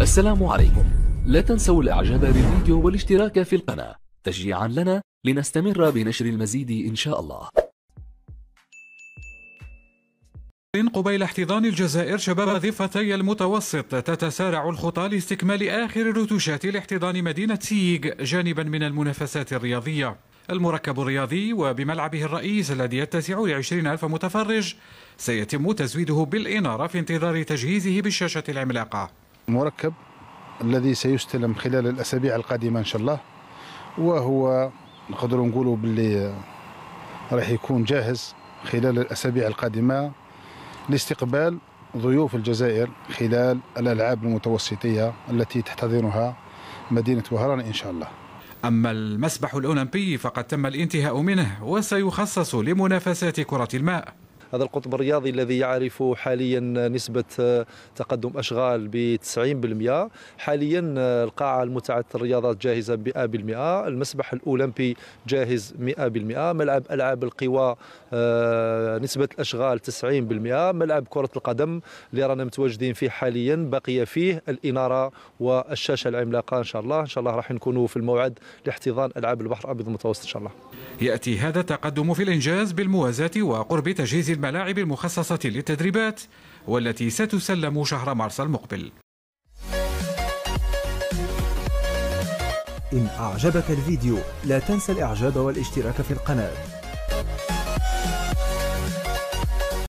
السلام عليكم لا تنسوا الاعجاب بالفيديو والاشتراك في القناة تشجيعا لنا لنستمر بنشر المزيد إن شاء الله قبيل احتضان الجزائر شباب ضفتي المتوسط تتسارع الخطى لاستكمال آخر رتوشات لاحتضان مدينة سييغ جانبا من المنافسات الرياضية المركب الرياضي وبملعبه الرئيس الذي يتسع لعشرين ألف متفرج سيتم تزويده بالإنارة في انتظار تجهيزه بالشاشة العملاقة مركب الذي سيستلم خلال الأسابيع القادمة إن شاء الله وهو نقدروا نقولوا باللي راح يكون جاهز خلال الأسابيع القادمة لاستقبال ضيوف الجزائر خلال الألعاب المتوسطية التي تحتضنها مدينة وهران إن شاء الله أما المسبح الأولمبي فقد تم الانتهاء منه وسيخصص لمنافسات كرة الماء هذا القطب الرياضي الذي يعرف حاليا نسبة تقدم أشغال ب 90% حاليا القاعة المتعة الرياضات جاهزة 100% المسبح الأولمبي جاهز 100% ملعب ألعاب القوى آه، نسبة الأشغال 90% ملعب كرة القدم اللي رانا متواجدين فيه حاليا بقي فيه الإنارة والشاشة العملاقة إن شاء الله إن شاء الله راح نكونوا في الموعد لاحتضان ألعاب البحر الأبيض المتوسط إن شاء الله يأتي هذا التقدم في الإنجاز بالموازاة وقرب تجهيز الملاعب المخصصة للتدريبات والتي ستسلم شهر مارس المقبل إن أعجبك الفيديو لا تنسى الإعجاب والاشتراك في القناة